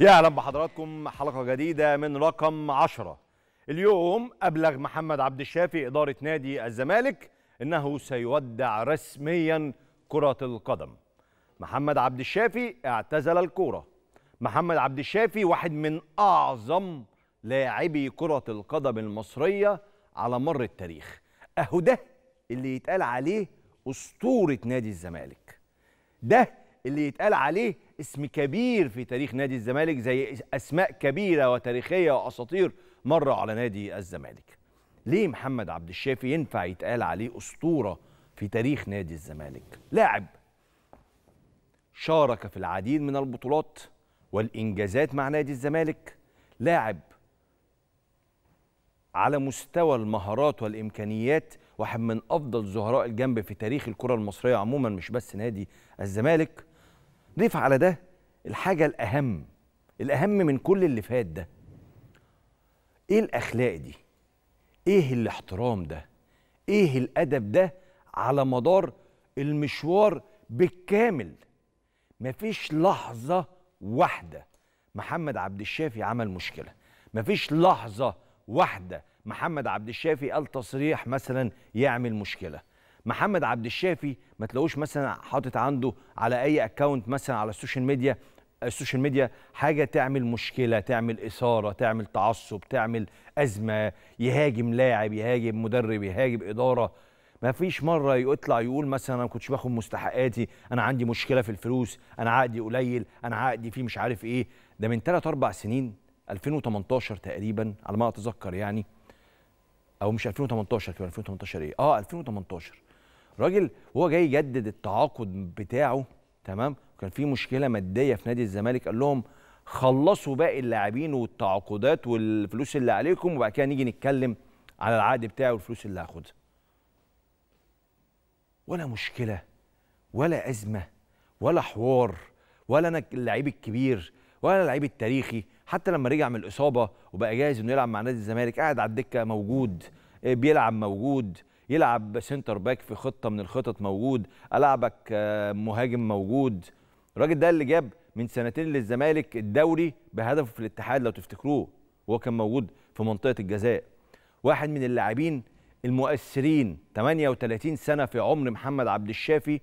يا اهلا بحضراتكم حلقه جديده من رقم 10 اليوم ابلغ محمد عبد الشافي اداره نادي الزمالك انه سيودع رسميا كره القدم محمد عبد الشافي اعتزل الكوره محمد عبد الشافي واحد من اعظم لاعبي كره القدم المصريه على مر التاريخ اهو ده اللي يتقال عليه اسطوره نادي الزمالك ده اللي يتقال عليه اسم كبير في تاريخ نادي الزمالك زي اسماء كبيره وتاريخيه واساطير مروا على نادي الزمالك. ليه محمد عبد الشافي ينفع يتقال عليه اسطوره في تاريخ نادي الزمالك؟ لاعب شارك في العديد من البطولات والانجازات مع نادي الزمالك، لاعب على مستوى المهارات والامكانيات واحد من افضل زهراء الجنب في تاريخ الكره المصريه عموما مش بس نادي الزمالك ضيف على ده الحاجة الأهم الأهم من كل اللي فات ده إيه الأخلاق دي؟ إيه الاحترام ده؟ إيه الأدب ده على مدار المشوار بالكامل؟ مفيش لحظة واحدة محمد عبد الشافي عمل مشكلة مفيش لحظة واحدة محمد عبد الشافي قال تصريح مثلا يعمل مشكله محمد عبد الشافي ما تلاقوش مثلا حاطط عنده على اي اكونت مثلا على السوشيال ميديا السوشيال ميديا حاجه تعمل مشكله تعمل اثاره تعمل تعصب تعمل ازمه يهاجم لاعب يهاجم مدرب يهاجم اداره ما فيش مره يطلع يقول مثلا انا ما كنتش باخد مستحقاتي انا عندي مشكله في الفلوس انا عقدي قليل انا عقدي فيه مش عارف ايه ده من 3 4 سنين 2018 تقريبا على ما اتذكر يعني او مش 2018 كمان 2018 ايه اه 2018 الراجل وهو جاي يجدد التعاقد بتاعه تمام كان في مشكله ماديه في نادي الزمالك قال لهم خلصوا باقي اللاعبين والتعاقدات والفلوس اللي عليكم وبعد كده نيجي نتكلم على العقد بتاعي والفلوس اللي هاخدها ولا مشكله ولا ازمه ولا حوار ولا انا اللعيب الكبير ولا اللعيب التاريخي حتى لما رجع من الاصابه وبقى جاهز انه يلعب مع نادي الزمالك قاعد على الدكه موجود آه، بيلعب موجود يلعب سنتر باك في خطه من الخطط موجود العبك آه، مهاجم موجود الراجل ده اللي جاب من سنتين للزمالك الدوري بهدفه في الاتحاد لو تفتكروه وهو كان موجود في منطقه الجزاء واحد من اللاعبين المؤثرين 38 سنه في عمر محمد عبد الشافي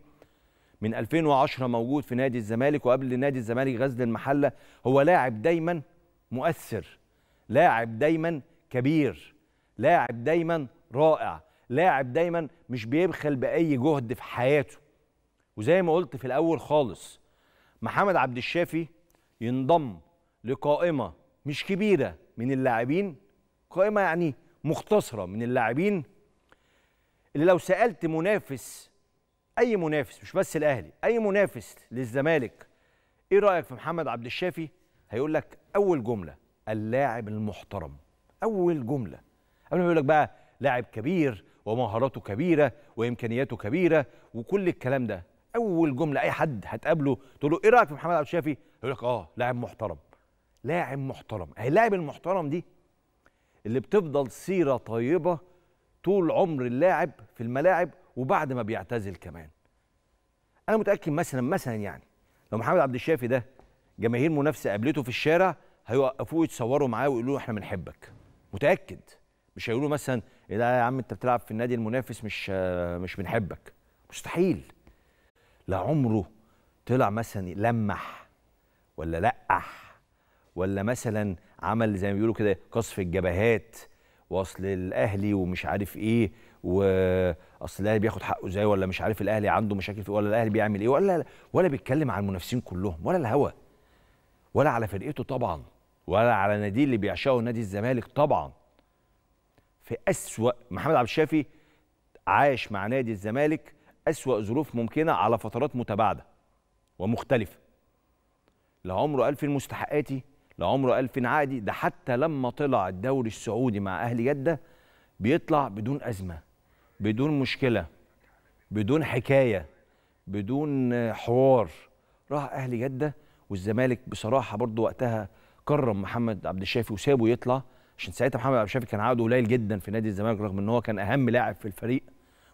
من 2010 موجود في نادي الزمالك وقبل نادي الزمالك غزل المحله هو لاعب دايما مؤثر لاعب دايما كبير لاعب دايما رائع لاعب دايما مش بيبخل باي جهد في حياته وزي ما قلت في الاول خالص محمد عبد الشافي ينضم لقائمه مش كبيره من اللاعبين قائمه يعني مختصره من اللاعبين اللي لو سالت منافس اي منافس مش بس الاهلي اي منافس للزمالك ايه رايك في محمد عبد الشافي هيقول لك اول جمله اللاعب المحترم اول جمله قبل ما يقول لك بقى لاعب كبير ومهاراته كبيره وامكانياته كبيره وكل الكلام ده اول جمله اي حد هتقابله تقول له ايه رايك في محمد عبد الشافي يقول لك اه لاعب محترم لاعب محترم اللاعب المحترم دي اللي بتفضل سيره طيبه طول عمر اللاعب في الملاعب وبعد ما بيعتزل كمان انا متاكد مثلا مثلا يعني لو محمد عبد الشافي ده جماهير منافسه قابلته في الشارع هيوقفوه يتصوروا معاه ويقولوا له احنا بنحبك متاكد مش هيقولوا مثلا ايه ده يا عم انت بتلعب في النادي المنافس مش مش بنحبك مستحيل لا عمره طلع مثلا لمح ولا لقح ولا مثلا عمل زي ما بيقولوا كده قصف الجبهات واصل الاهلي ومش عارف ايه واصل الاهلي بياخد حقه ازاي ولا مش عارف الاهلي عنده مشاكل في ولا الاهلي بيعمل ايه ولا ولا بيتكلم عن المنافسين كلهم ولا الهوى ولا على فرقته طبعا ولا على ناديه اللي بيعشقه نادي الزمالك طبعا في أسوأ محمد عبد الشافي عاش مع نادي الزمالك أسوأ ظروف ممكنة على فترات متباعدة ومختلفة لعمره ألف مستحقاتي لعمره ألف عادي ده حتى لما طلع الدوري السعودي مع أهل جدة بيطلع بدون أزمة بدون مشكلة بدون حكاية بدون حوار راح أهل جدة والزمالك بصراحة برضه وقتها كرم محمد عبد الشافي وسابه يطلع عشان ساعتها محمد عبد الشافي كان عقده قليل جدا في نادي الزمالك رغم ان هو كان اهم لاعب في الفريق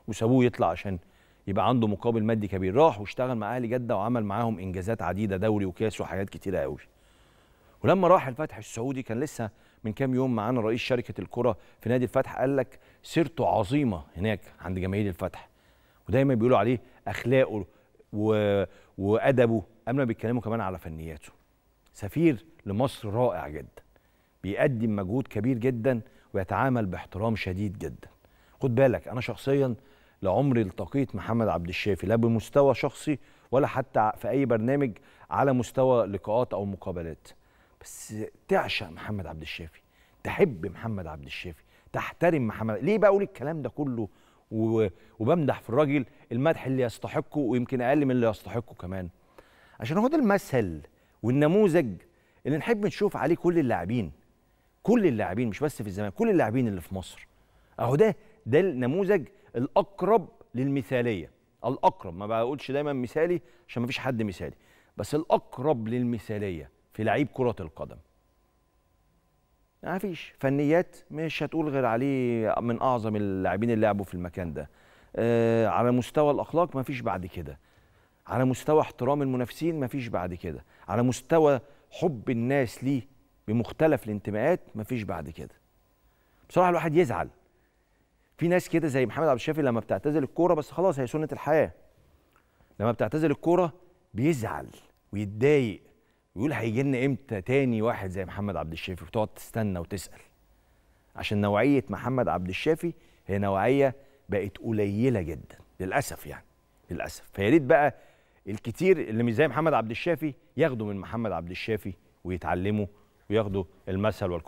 وسابوه يطلع عشان يبقى عنده مقابل مادي كبير راح واشتغل مع اهلي جده وعمل معاهم انجازات عديده دوري وكاس وحاجات كتيره قوي ولما راح الفتح السعودي كان لسه من كام يوم معانا رئيس شركه الكره في نادي الفتح قال لك سيرته عظيمه هناك عند جماهير الفتح ودايما بيقولوا عليه اخلاقه و... وادبه قبل ما بيتكلموا كمان على فنياته سفير لمصر رائع جدا بيقدم مجهود كبير جدا ويتعامل باحترام شديد جدا خد بالك انا شخصيا لعمري التقيت محمد عبد الشافي لا بمستوى شخصي ولا حتى في اي برنامج على مستوى لقاءات او مقابلات بس تعشق محمد عبد الشافي تحب محمد عبد الشافي تحترم محمد ليه بقول الكلام ده كله وبمدح في الراجل المدح اللي يستحقه ويمكن اقل من اللي يستحقه كمان عشان هو ده المثل والنموذج اللي نحب نشوف عليه كل اللاعبين كل اللاعبين مش بس في الزمالك كل اللاعبين اللي في مصر اهو ده ده النموذج الاقرب للمثاليه الاقرب ما بقولش دايما مثالي عشان ما فيش حد مثالي بس الاقرب للمثاليه في لعيب كره القدم ما فيش فنيات مش هتقول غير عليه من اعظم اللاعبين اللي لعبوا في المكان ده آه على مستوى الاخلاق ما فيش بعد كده على مستوى احترام المنافسين ما فيش بعد كده على مستوى حب الناس ليه بمختلف الانتماءات مفيش بعد كده بصراحه الواحد يزعل في ناس كده زي محمد عبد الشافي لما بتعتزل الكوره بس خلاص هي سنه الحياه لما بتعتزل الكوره بيزعل ويتضايق ويقول هيجي لنا امتى تاني واحد زي محمد عبد الشافي وتقعد تستنى وتسال عشان نوعيه محمد عبد الشافي هي نوعيه بقت قليله جدا للاسف يعني للاسف فيا ريت بقى الكتير اللي مش زي محمد عبد الشافي ياخدوا من محمد عبد الشافي ويتعلموا وياخدوا المثل والقدوة